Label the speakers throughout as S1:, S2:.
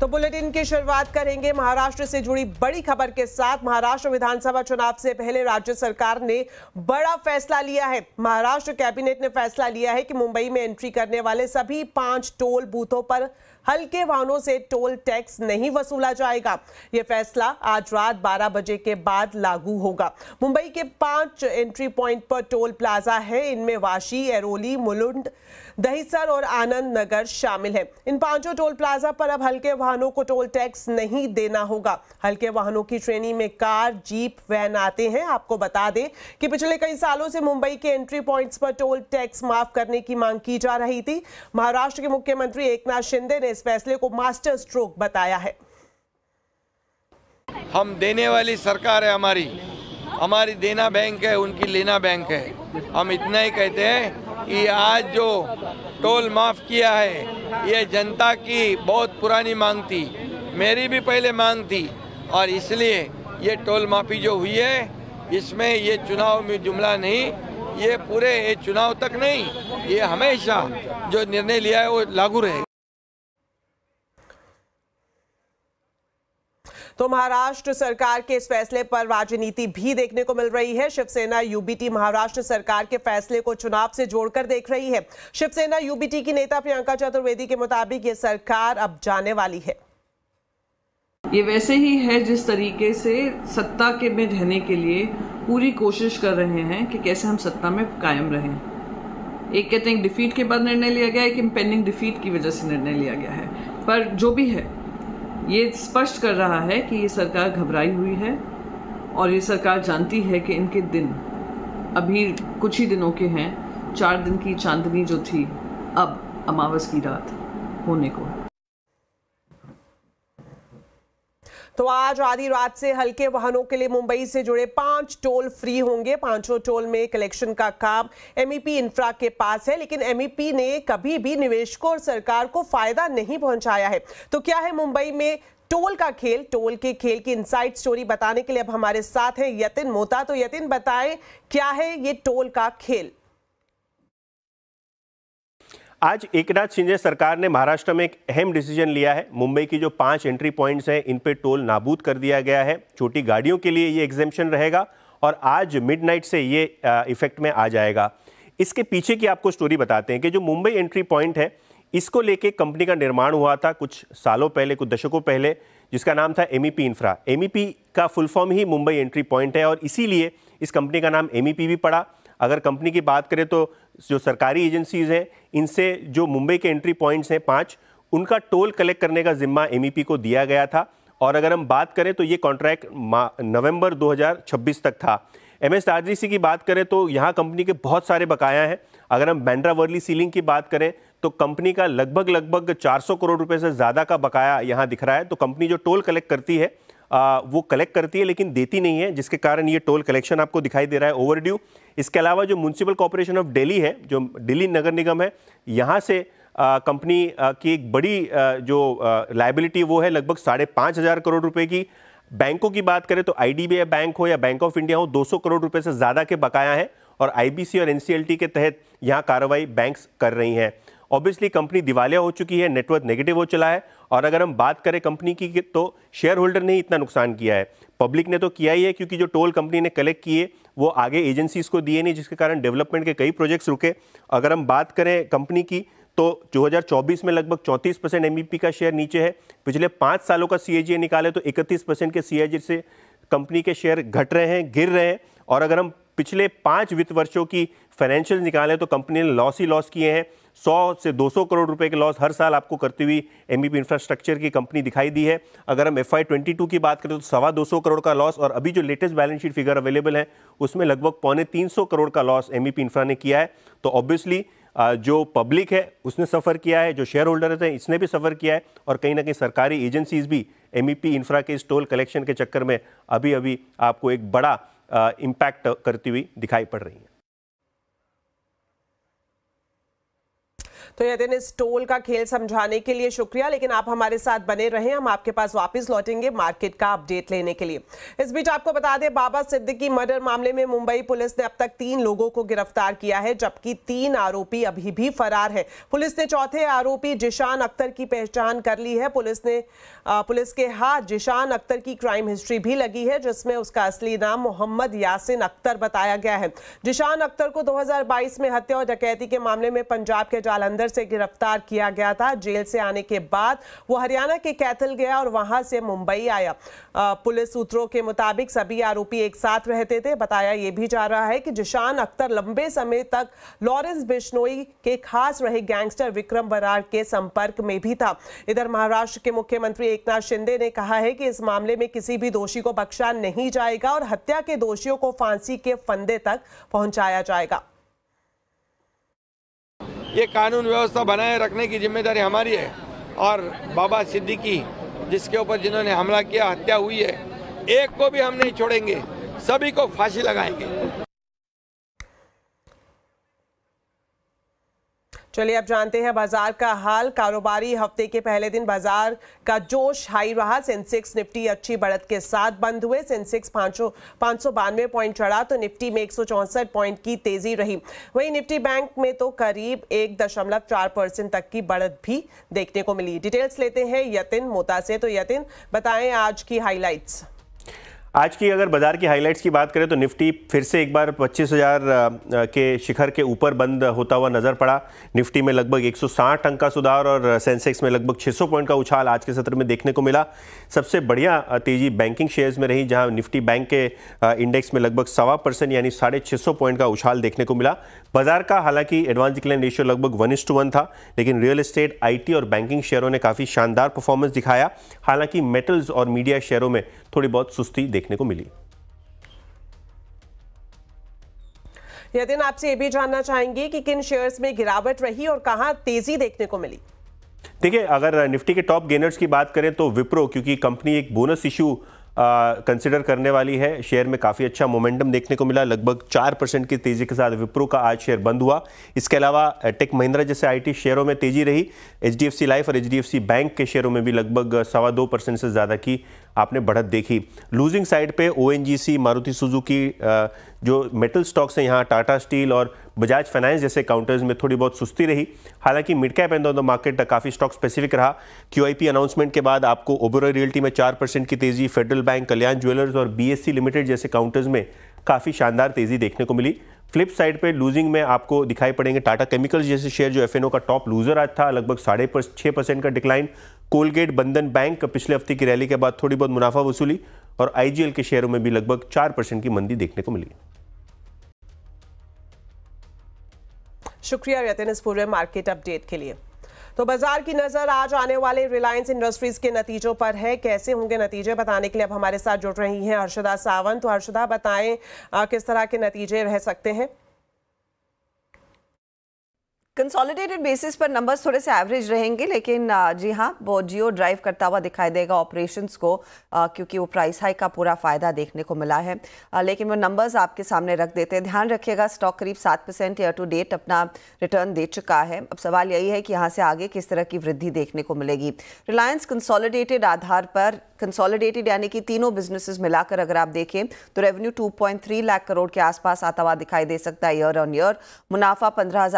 S1: तो बुलेटिन की शुरुआत करेंगे महाराष्ट्र से जुड़ी बड़ी खबर के साथ महाराष्ट्र विधानसभा चुनाव से पहले राज्य सरकार ने बड़ा फैसला लिया है महाराष्ट्र कैबिनेट ने फैसला लिया है कि मुंबई में एंट्री करने वाले सभी पांच टोल बूथों पर हल्के वाहनों से टोल टैक्स नहीं वसूला जाएगा यह फैसला आज रात 12 बजे के बाद लागू होगा मुंबई के पांच एंट्री पॉइंट पर टोल प्लाजा है इनमें वाशी एरोली मुलुंड दहिसर और आनंद नगर शामिल है इन पांचों टोल प्लाजा पर अब हल्के वाहनों को टोल टैक्स नहीं देना होगा हल्के वाहनों की श्रेणी में कार जीप वैन आते हैं आपको बता दें कि पिछले कई सालों से मुंबई के एंट्री पॉइंट्स पर टोल टैक्स माफ करने की मांग की जा रही थी महाराष्ट्र के मुख्यमंत्री एकनाथ शिंदे ने इस फैसले को मास्टर स्ट्रोक
S2: बताया है हम देने वाली सरकार है हमारी हमारी देना बैंक है उनकी लेना बैंक है हम इतना ही कहते हैं कि आज जो टोल माफ़ किया है ये जनता की बहुत पुरानी मांग थी मेरी भी पहले मांग थी और इसलिए ये टोल माफ़ी जो हुई है इसमें ये चुनाव में जुमला नहीं ये पूरे ये चुनाव तक नहीं ये हमेशा जो निर्णय लिया है वो लागू रहेगा
S1: तो महाराष्ट्र सरकार के इस फैसले पर राजनीति भी देखने को मिल रही है शिवसेना यूबीटी महाराष्ट्र सरकार के फैसले को चुनाव से जोड़कर देख रही है शिवसेना यूबीटी की नेता प्रियंका चतुर्वेदी के मुताबिक ये सरकार अब जाने वाली है ये वैसे ही है जिस तरीके से सत्ता के में रहने के लिए पूरी कोशिश कर रहे हैं कि कैसे हम सत्ता में कायम रहें एक कहते हैं डिफीट के बाद निर्णय लिया गया है कि पेंडिंग डिफीट की वजह से निर्णय लिया गया है पर जो भी है ये स्पष्ट कर रहा है कि ये सरकार घबराई हुई है और ये सरकार जानती है कि इनके दिन अभी कुछ ही दिनों के हैं चार दिन की चांदनी जो थी अब अमावस की रात होने को है तो आज आधी रात से हल्के वाहनों के लिए मुंबई से जुड़े पांच टोल फ्री होंगे पांचों टोल में कलेक्शन का काम एमईपी इंफ्रा e के पास है लेकिन एमईपी e ने कभी भी निवेशकों और सरकार को फायदा नहीं पहुंचाया है तो क्या है मुंबई में टोल का खेल टोल के खेल की इनसाइड स्टोरी बताने के लिए अब हमारे साथ है यतिन मोता तो यतिन बताएं क्या है ये टोल का खेल
S3: आज एक नाथ शिंदे सरकार ने महाराष्ट्र में एक अहम डिसीजन लिया है मुंबई की जो पांच एंट्री पॉइंट्स हैं इन पे टोल नाबूद कर दिया गया है छोटी गाड़ियों के लिए ये एग्जेम्पन रहेगा और आज मिडनाइट से ये इफेक्ट में आ जाएगा इसके पीछे की आपको स्टोरी बताते हैं कि जो मुंबई एंट्री पॉइंट है इसको लेके कंपनी का निर्माण हुआ था कुछ सालों पहले कुछ दशकों पहले जिसका नाम था एम इंफ्रा एम का फुल फॉर्म ही मुंबई एंट्री पॉइंट है और इसीलिए इस कंपनी का नाम एम e भी पड़ा अगर कंपनी की बात करें तो जो सरकारी एजेंसीज़ हैं इनसे जो मुंबई के एंट्री पॉइंट्स हैं पाँच उनका टोल कलेक्ट करने का जिम्मा एम e को दिया गया था और अगर हम बात करें तो ये कॉन्ट्रैक्ट नवंबर 2026 तक था एम एस की बात करें तो यहाँ कंपनी के बहुत सारे बकाया हैं अगर हम बैंड्रा वर्ली सीलिंग की बात करें तो कंपनी का लगभग लगभग 400 करोड़ रुपए से ज़्यादा का बकाया यहाँ दिख रहा है तो कंपनी जो टोल कलेक्ट करती है वो कलेक्ट करती है लेकिन देती नहीं है जिसके कारण ये टोल कलेक्शन आपको दिखाई दे रहा है ओवर इसके अलावा जो म्यूनसिपल कॉरपोरेशन ऑफ डेली है जो दिल्ली नगर निगम है यहाँ से कंपनी की एक बड़ी आ, जो लाइबिलिटी वो है लगभग साढ़े पाँच हज़ार करोड़ रुपए की बैंकों की बात करें तो आई बैंक हो या बैंक ऑफ इंडिया हो 200 करोड़ रुपए से ज़्यादा के बकाया हैं और आई और एन के तहत यहाँ कार्रवाई बैंक्स कर रही हैं ऑब्वियसली कंपनी दिवालिया हो चुकी है नेटवर्क नेगेटिव हो चला है और अगर हम बात करें कंपनी की तो शेयर होल्डर ने ही इतना नुकसान किया है पब्लिक ने तो किया ही है क्योंकि जो टोल कंपनी ने कलेक्ट किए वो आगे एजेंसीज को दिए नहीं जिसके कारण डेवलपमेंट के कई प्रोजेक्ट्स रुके अगर हम बात करें कंपनी की तो 2024 में लगभग 34 परसेंट एम e का शेयर नीचे है पिछले पाँच सालों का सी निकाले तो 31 परसेंट के सी से कंपनी के शेयर घट रहे हैं गिर रहे हैं और अगर हम पिछले पाँच वित्त वर्षों की फाइनेंशियल निकालें तो कंपनी ने लॉस ही लॉस किए हैं सौ से दो सौ करोड़ रुपए के लॉस हर साल आपको करती हुई एम इंफ्रास्ट्रक्चर की कंपनी दिखाई दी है अगर हम एफ आई की बात करें तो सवा दो सौ करोड़ का लॉस और अभी जो latest balance sheet figure available है उसमें लगभग पौने तीन सौ करोड़ का लॉस एम इंफ्रा ने किया है तो ऑब्वियसली जो पब्लिक है उसने सफ़र किया है जो शेयर होल्डर हैं इसने भी सफ़र किया है और कहीं ना कहीं सरकारी एजेंसीज भी एम इंफ्रा के इस टोल कलेक्शन के चक्कर में अभी अभी आपको एक बड़ा इम्पैक्ट करती हुई दिखाई पड़ रही है
S1: तो यह इस टोल का खेल समझाने के लिए शुक्रिया लेकिन आप हमारे साथ बने रहें हम आपके पास वापस लौटेंगे मार्केट का अपडेट लेने के लिए इस बीच आपको बता दें बाबा सिद्दीकी मर्डर मामले में मुंबई पुलिस ने अब तक तीन लोगों को गिरफ्तार किया है जबकि तीन आरोपी अभी भी फरार है पुलिस ने चौथे आरोपी जिशान अख्तर की पहचान कर ली है पुलिस ने पुलिस के हाथ जिशान अख्तर की क्राइम हिस्ट्री भी लगी है जिसमें उसका असली नाम मोहम्मद यासिन अख्तर बताया गया है जिशान अख्तर को दो में हत्या और डकैती के मामले में पंजाब के जालंधर से गिरफ्तार किया गया था जेल से आने के बाद वो हरियाणा के कैथल गया और वहां से मुंबई आया पुलिस सूत्रों के मुताबिक सभी आरोपी एक साथ रहते थे बताया ये भी जा रहा है कि जिशान अख्तर लंबे समय तक लॉरेंस बिश्नोई के खास रहे गैंगस्टर विक्रम बरार के संपर्क में भी था इधर महाराष्ट्र के मुख्यमंत्री एक शिंदे ने कहा है कि इस मामले में किसी भी दोषी को बख्शा नहीं जाएगा और हत्या के दोषियों को फांसी के फंदे तक पहुंचाया जाएगा
S2: ये कानून व्यवस्था बनाए रखने की जिम्मेदारी हमारी है और बाबा सिद्दीकी जिसके ऊपर जिन्होंने हमला किया हत्या हुई है एक को भी हम नहीं छोड़ेंगे सभी को फांसी लगाएंगे
S1: चलिए अब जानते हैं बाजार का हाल कारोबारी हफ्ते के पहले दिन बाजार का जोश हाई रहा सेंसेक्स निफ्टी अच्छी बढ़त के साथ बंद हुए सेंसेक्स पाँच सौ बानवे पॉइंट चढ़ा तो निफ्टी में एक पॉइंट की तेजी रही वहीं निफ्टी बैंक में तो करीब एक दशमलव चार परसेंट तक की बढ़त भी देखने को मिली डिटेल्स लेते हैं यतिन मोता से तो यतिन बताएं आज की हाईलाइट्स
S3: आज की अगर बाजार की हाइलाइट्स की बात करें तो निफ्टी फिर से एक बार 25,000 के शिखर के ऊपर बंद होता हुआ नजर पड़ा निफ्टी में लगभग 160 अंक का सुधार और सेंसेक्स में लगभग 600 पॉइंट का उछाल आज के सत्र में देखने को मिला सबसे बढ़िया तेजी बैंकिंग शेयर्स में रही जहां निफ्टी बैंक के इंडेक्स में लगभग सवा परसेंट यानी साढ़े पॉइंट का उछाल देखने को मिला बाजार का हालांकि एडवांस डिक्लाइन रेशियो लगभग वन इस टू वन था लेकिन रियल इस्टेट आई और बैंकिंग शेयरों ने काफ़ी शानदार परफॉर्मेंस दिखाया हालांकि मेटल्स और मीडिया शेयरों में थोड़ी बहुत सुस्ती देखने को मिली
S1: यदि आपसे ये भी जानना चाहेंगे कि किन शेयर्स में गिरावट रही और कहां तेजी देखने को मिली
S3: देखिए अगर निफ्टी के टॉप गेनर्स की बात करें तो विप्रो क्योंकि कंपनी एक बोनस इशू कंसिडर करने वाली है शेयर में काफ़ी अच्छा मोमेंटम देखने को मिला लगभग चार परसेंट की तेज़ी के साथ विप्रो का आज शेयर बंद हुआ इसके अलावा टेक महिंद्रा जैसे आईटी शेयरों में तेज़ी रही एच लाइफ और एच बैंक के शेयरों में भी लगभग सवा दो परसेंट से ज़्यादा की आपने बढ़त देखी लूजिंग साइड पे ओएनजीसी मारुति सुजुकी जो मेटल स्टॉक्स हैं यहाँ टाटा स्टील और बजाज फाइनेंस जैसे काउंटर्स में थोड़ी बहुत सुस्ती रही हालांकि mid cap and the market काफ़ी स्टॉक स्पेसिफिक रहा क्यूआईपी अनाउंसमेंट के बाद आपको ओबरो रियल्टी में चार परसेंट की तेज़ी फेडरल बैंक कल्याण ज्वेलर्स और बी लिमिटेड जैसे काउंटर्स में काफ़ी शानदार तेज़ी देखने को मिली फ्लिप साइड पे लूजिंग में आपको दिखाई पड़ेंगे टाटा केमिकल्स जैसे शेयर जो एफ का टॉप लूजर आज था लगभग साढ़े छः परसेंट का डिक्लाइन कोलगेट बंधन बैंक पिछले हफ्ते की रैली के बाद थोड़ी बहुत मुनाफा वसूली और आईजीएल के शेयरों में भी लगभग चार परसेंट की मंदी देखने को मिली
S1: शुक्रिया रतन इस पूरे मार्केट अपडेट के लिए तो बाजार की नजर आज आने वाले रिलायंस इंडस्ट्रीज के नतीजों पर है कैसे होंगे नतीजे बताने के लिए अब हमारे साथ जुड़ रही हैं हर्षदा सावंत तो हर्षदा बताएं
S2: किस तरह के नतीजे रह सकते हैं कंसोलिडेटेड बेसिस पर नंबर्स थोड़े से एवरेज रहेंगे लेकिन जी हाँ वो जियो ड्राइव करता हुआ दिखाई देगा ऑपरेशंस को क्योंकि वो प्राइस हाई का पूरा फ़ायदा देखने को मिला है लेकिन वो नंबर्स आपके सामने रख देते हैं ध्यान रखिएगा स्टॉक करीब सात परसेंट ईयर टू डेट अपना रिटर्न दे चुका है अब सवाल यही है कि यहाँ से आगे किस तरह की वृद्धि देखने को मिलेगी रिलायंस कंसोलिडेटेड आधार पर कंसोलिडेटेड यानी कि तीनों बिजनेसेस मिलाकर अगर आप देखें तो रेवेन्यू 2.3 लाख करोड़ के आसपास आता हुआ दिखाई दे सकता है ईयर ऑन ईयर मुनाफा पंद्रह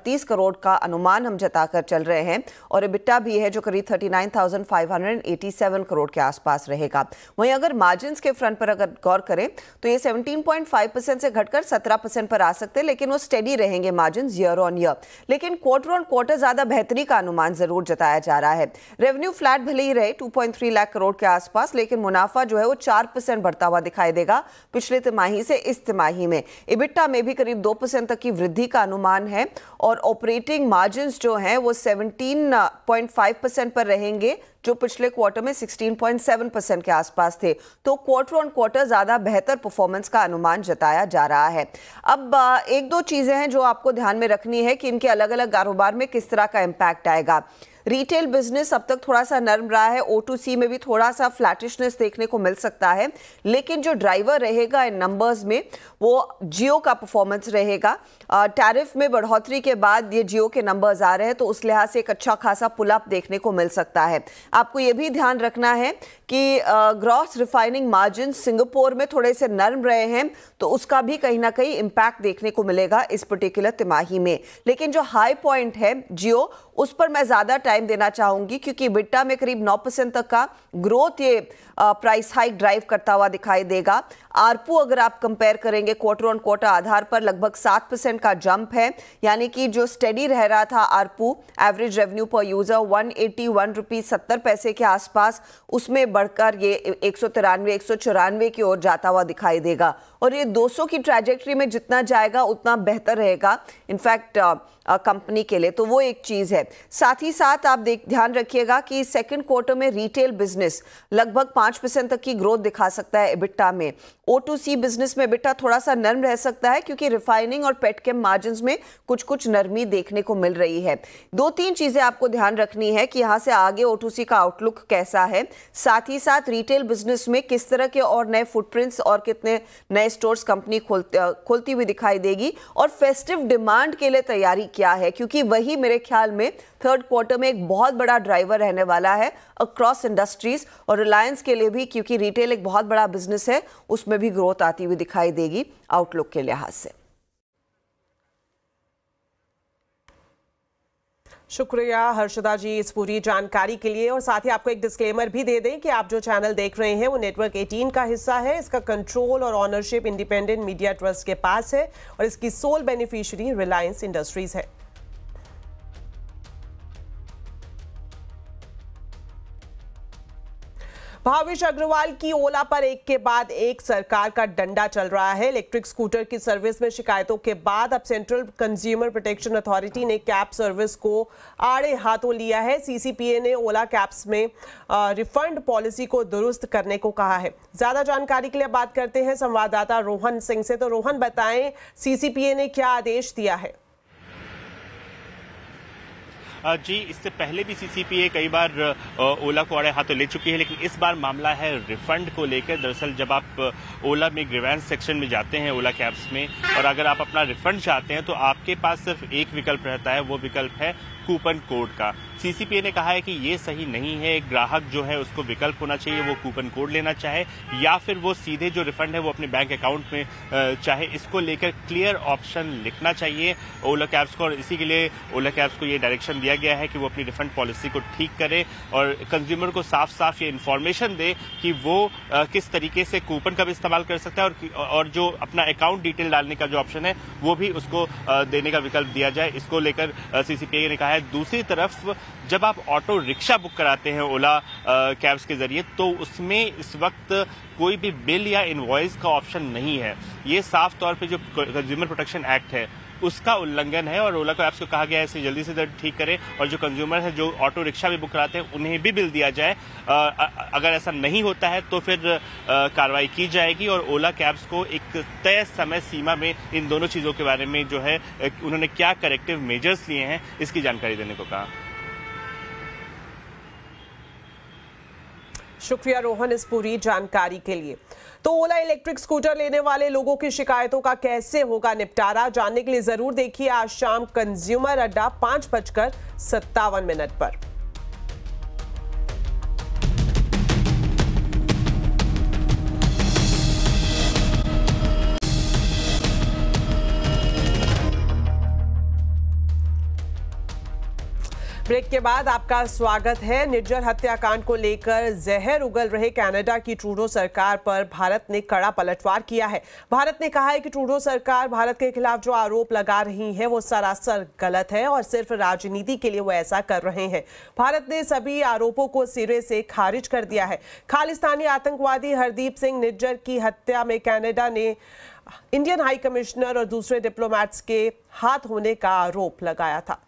S2: अड़तीस करोड़ का अनुमान हम जताकर चल रहे हैं और इबिट्टा भी है जो करीब 39,587 करोड़ के आसपास रहेगा वहीं अगर मार्जिन के फ्रंट पर अगर गौर करें तो ये 17.5 परसेंट से घटकर सत्रह परसेंट पर आ सकते हैं लेकिन वो स्टेडी रहेंगे मार्जिन ईयर ऑन ईयर लेकिन क्वार्टर ऑन क्वार्टर ज़्यादा बेहतरी का अनुमान ज़रूर जताया जा रहा है रेवेन्यू फ्लैट भले ही रहे 2.3 लाख करोड़ के आसपास लेकिन मुनाफा जो है वो 4 परसेंट बढ़ता हुआ दिखाई देगा पिछले तिमाही से इस तिमाही में इबिट्टा में भी करीब 2 परसेंट तक की वृद्धि का अनुमान है और ऑपरेटिंग मार्जिन जो हैं वो 17.5 परसेंट पर रहेंगे जो पिछले क्वार्टर में 16.7 परसेंट के आसपास थे तो क्वार्टर ऑन क्वार्टर ज़्यादा बेहतर परफॉर्मेंस का अनुमान जताया जा रहा है अब एक दो चीज़ें हैं जो आपको ध्यान में रखनी है कि इनके अलग अलग कारोबार में किस तरह का इम्पैक्ट आएगा रिटेल बिजनेस अब तक थोड़ा सा नर्म रहा है ओ टू सी में भी थोड़ा सा फ्लैटिशनेस देखने को मिल सकता है लेकिन जो ड्राइवर रहेगा इन नंबर्स में वो जियो का परफॉर्मेंस रहेगा टैरिफ में बढ़ोतरी के बाद ये जियो के नंबर्स आ रहे हैं तो उस लिहाज से एक अच्छा खासा पुल अप देखने को मिल सकता है आपको ये भी ध्यान रखना है कि ग्रॉस रिफाइनिंग मार्जिन सिंगापुर में थोड़े से नर्म रहे हैं तो उसका भी कहीं ना कहीं इम्पैक्ट देखने को मिलेगा इस पर्टिकुलर तिमाही में लेकिन जो हाई पॉइंट है जियो उस पर मैं ज़्यादा टाइम देना चाहूँगी क्योंकि बिट्टा में करीब 9 परसेंट तक का ग्रोथ ये प्राइस हाइक ड्राइव करता हुआ दिखाई देगा आरपू अगर आप कंपेयर करेंगे क्वार्टर ऑन क्वार्टर आधार पर लगभग 7 परसेंट परसेंट का जंप है यानी कि जो स्टडी रह रहा था ARPU average revenue per user one eighty one rupees सत्तर पैसे के आसपास उसमें बढ़कर ये एक सौ तिरानवे एक सौ चौरानवे की ओर जाता हुआ दिखाई देगा और ये दो सौ की ट्रेजेक्ट्री में जितना जाएगा उतना बेहतर रहेगा इनफैक्ट कंपनी के लिए तो वो एक चीज़ है साथ ही साथ आप देख ध्यान रखिएगा कि सेकंड क्वार्टर में रिटेल बिजनेस लगभग पांच परसेंट तक की ग्रोथ दिखा सकता है एबिट्टा में ओ टू सी बिजनेस में एबिट्टा थोड़ा सा नर्म रह सकता है क्योंकि रिफाइनिंग और पेट के मार्जिन में कुछ कुछ नरमी देखने को मिल रही है दो तीन चीज़ें आपको ध्यान रखनी है कि यहाँ से आगे ओ का आउटलुक कैसा है साथ ही साथ रिटेल बिजनेस में किस तरह के और नए फुटप्रिंट्स और कितने नए स्टोर्स कंपनी खोलते खोलती हुई दिखाई देगी और फेस्टिव डिमांड के लिए तैयारी क्या है क्योंकि वही मेरे ख्याल में थर्ड क्वार्टर में एक बहुत बड़ा ड्राइवर रहने वाला है अक्रॉस इंडस्ट्रीज और रिलायंस के लिए भी क्योंकि रिटेल एक बहुत बड़ा बिजनेस है उसमें भी ग्रोथ आती हुई दिखाई देगी आउटलुक के लिहाज से
S1: शुक्रिया हर्षदा जी इस पूरी जानकारी के लिए और साथ ही आपको एक डिस्क्लेमर भी दे दें कि आप जो चैनल देख रहे हैं वो नेटवर्क 18 का हिस्सा है इसका कंट्रोल और ऑनरशिप इंडिपेंडेंट मीडिया ट्रस्ट के पास है और इसकी सोल बेनिफिशियरी रिलायंस इंडस्ट्रीज है भावेश अग्रवाल की ओला पर एक के बाद एक सरकार का डंडा चल रहा है इलेक्ट्रिक स्कूटर की सर्विस में शिकायतों के बाद अब सेंट्रल कंज्यूमर प्रोटेक्शन अथॉरिटी ने कैब सर्विस को आड़े हाथों लिया है सीसीपीए ने ओला कैब्स में रिफंड पॉलिसी को दुरुस्त करने को कहा है ज्यादा जानकारी के लिए बात करते हैं संवाददाता रोहन सिंह से तो रोहन बताएं सीसीपीए ने क्या आदेश दिया है
S4: जी इससे पहले भी सीसीपीए कई बार ओला को आड़े हाथों ले चुकी है लेकिन इस बार मामला है रिफंड को लेकर दरअसल जब आप ओला में ग्रीवेंस सेक्शन में जाते हैं ओला कैब्स में और अगर आप अपना रिफंड चाहते हैं तो आपके पास सिर्फ एक विकल्प रहता है वो विकल्प है कूपन कोड का सीसीपीए ने कहा है कि ये सही नहीं है ग्राहक जो है उसको विकल्प होना चाहिए वो कूपन कोड लेना चाहे या फिर वो सीधे जो रिफंड है वो अपने बैंक अकाउंट में चाहे इसको लेकर क्लियर ऑप्शन लिखना चाहिए ओला कैब्स को और इसी के लिए ओला कैब्स को ये डायरेक्शन दिया गया है कि वो अपनी रिफंड पॉलिसी को ठीक करे और कंज्यूमर को साफ साफ ये इन्फॉर्मेशन दे कि वो किस तरीके से कूपन का भी इस्तेमाल कर सकता है और, और जो अपना अकाउंट डिटेल डालने का जो ऑप्शन है वो भी उसको देने का विकल्प दिया जाए इसको लेकर सीसीपीए ने कहा है दूसरी तरफ जब आप ऑटो रिक्शा बुक कराते हैं ओला कैब्स के जरिए तो उसमें इस वक्त कोई भी बिल या इन्वॉइस का ऑप्शन नहीं है ये साफ तौर पे जो कंज्यूमर प्रोटेक्शन एक्ट है उसका उल्लंघन है और ओला को ऐप्स को कहा गया है इसे जल्दी से जल्द ठीक करें और जो कंज्यूमर है जो ऑटो रिक्शा भी बुक कराते हैं उन्हें भी बिल दिया जाए अगर ऐसा नहीं होता है तो फिर कार्रवाई की जाएगी और ओला कैब्स को एक तय समय सीमा में इन दोनों चीज़ों के बारे में जो है उन्होंने क्या करेक्टिव मेजर्स लिए हैं इसकी जानकारी देने को कहा
S1: शुक्रिया रोहन इस पूरी जानकारी के लिए तो ओला इलेक्ट्रिक स्कूटर लेने वाले लोगों की शिकायतों का कैसे होगा निपटारा जानने के लिए जरूर देखिए आज शाम कंज्यूमर अड्डा पांच बजकर सत्तावन मिनट पर ब्रेक के बाद आपका स्वागत है निर्जर हत्याकांड को लेकर जहर उगल रहे कनाडा की ट्रूडो सरकार पर भारत ने कड़ा पलटवार किया है भारत ने कहा है कि ट्रूडो सरकार भारत के खिलाफ जो आरोप लगा रही है वो सरासर गलत है और सिर्फ राजनीति के लिए वो ऐसा कर रहे हैं भारत ने सभी आरोपों को सिरे से खारिज कर दिया है खालिस्तानी आतंकवादी हरदीप सिंह निर्जर की हत्या में कैनेडा ने इंडियन हाई कमिश्नर और दूसरे डिप्लोमैट्स के हाथ होने का आरोप लगाया था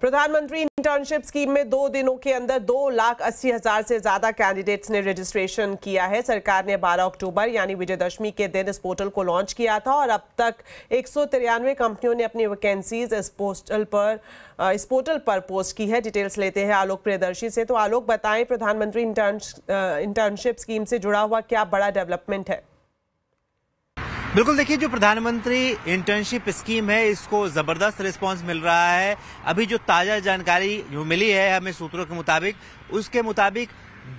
S1: प्रधानमंत्री इंटर्नशिप स्कीम में दो दिनों के अंदर दो लाख अस्सी हजार से ज्यादा कैंडिडेट्स ने रजिस्ट्रेशन किया है सरकार ने 12 अक्टूबर यानी विजयदशमी के दिन इस पोर्टल को लॉन्च किया था और अब तक एक कंपनियों ने अपनी वैकेंसीज इस पोस्टल पर इस पोर्टल पर पोस्ट की है डिटेल्स लेते हैं आलोक प्रियदर्शी से तो आलोक बताएं प्रधानमंत्री इंटर्नशिप स्कीम से जुड़ा हुआ क्या बड़ा डेवलपमेंट है
S5: बिल्कुल देखिए जो प्रधानमंत्री इंटर्नशिप स्कीम है इसको जबरदस्त रिस्पांस मिल रहा है अभी जो ताजा जानकारी जो मिली है हमें सूत्रों के मुताबिक उसके मुताबिक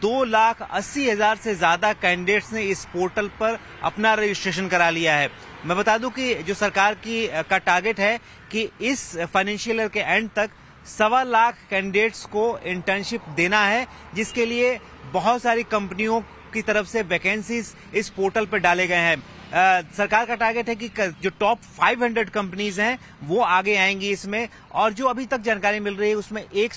S5: दो लाख अस्सी हजार से ज्यादा कैंडिडेट्स ने इस पोर्टल पर अपना रजिस्ट्रेशन करा लिया है मैं बता दूं कि जो सरकार की का टारगेट है कि इस फाइनेंशियल ईयर के एंड तक सवा लाख कैंडिडेट्स को इंटर्नशिप देना है जिसके लिए बहुत सारी कंपनियों की तरफ से वैकेंसीज इस पोर्टल पर डाले गए हैं सरकार का टारगेट है कि जो टॉप 500 कंपनीज हैं वो आगे आएंगी इसमें और जो अभी तक जानकारी मिल रही है उसमें एक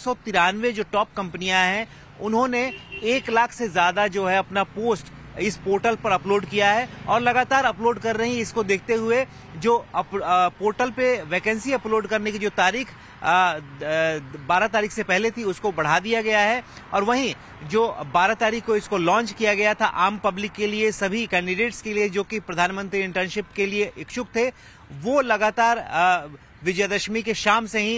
S5: जो टॉप कंपनियां हैं उन्होंने एक लाख से ज्यादा जो है अपना पोस्ट इस पोर्टल पर अपलोड किया है और लगातार अपलोड कर रही है इसको देखते हुए जो अप, आ, पोर्टल पे वैकेंसी अपलोड करने की जो तारीख बारह तारीख से पहले थी उसको बढ़ा दिया गया है और वहीं जो बारह तारीख को इसको लॉन्च किया गया था आम पब्लिक के लिए सभी कैंडिडेट्स के लिए जो कि प्रधानमंत्री इंटर्नशिप के लिए इच्छुक थे वो लगातार विजयदशमी के शाम से ही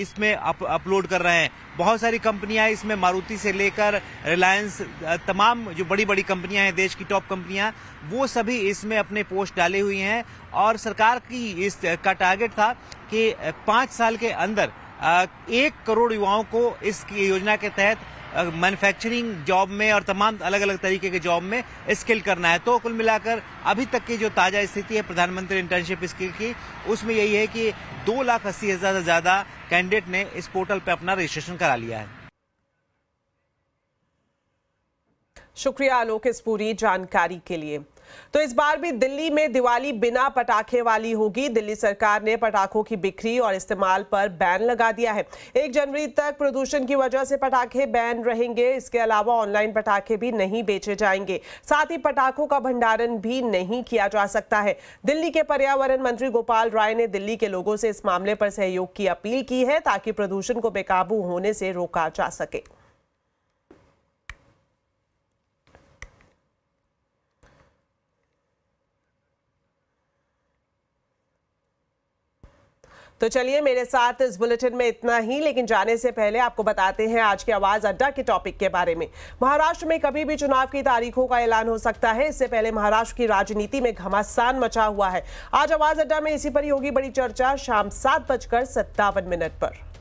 S5: इसमें अप, अपलोड कर रहे हैं बहुत सारी कंपनियां इसमें मारुति से लेकर रिलायंस तमाम जो बड़ी बड़ी कंपनियां हैं देश की टॉप कंपनियां वो सभी इसमें अपने पोस्ट डाले हुई हैं और सरकार की इस का टारगेट था कि पाँच साल के अंदर एक करोड़ युवाओं को इस योजना के तहत मैन्युफैक्चरिंग जॉब में और तमाम अलग अलग तरीके के जॉब में स्किल करना है तो कुल मिलाकर अभी तक की जो ताज़ा स्थिति है प्रधानमंत्री इंटर्नशिप स्किल की उसमें यही है कि दो लाख अस्सी हज़ार से ज़्यादा कैंडिडेट ने इस पोर्टल पर अपना रजिस्ट्रेशन करा लिया है
S1: शुक्रिया आलोक इस पूरी जानकारी के लिए तो इस बार भी दिल्ली में दिवाली बिना पटाखे वाली होगी दिल्ली सरकार ने पटाखों की बिक्री और इस्तेमाल पर बैन लगा दिया है एक जनवरी तक प्रदूषण की वजह से पटाखे बैन रहेंगे इसके अलावा ऑनलाइन पटाखे भी नहीं बेचे जाएंगे साथ ही पटाखों का भंडारण भी नहीं किया जा सकता है दिल्ली के पर्यावरण मंत्री गोपाल राय ने दिल्ली के लोगों से इस मामले पर सहयोग की अपील की है ताकि प्रदूषण को बेकाबू होने से रोका जा सके तो चलिए मेरे साथ इस बुलेटिन में इतना ही लेकिन जाने से पहले आपको बताते हैं आज के आवाज अड्डा के टॉपिक के बारे में महाराष्ट्र में कभी भी चुनाव की तारीखों का ऐलान हो सकता है इससे पहले महाराष्ट्र की राजनीति में घमासान मचा हुआ है आज आवाज अड्डा में इसी पर ही होगी बड़ी चर्चा शाम सात बजकर सत्तावन मिनट पर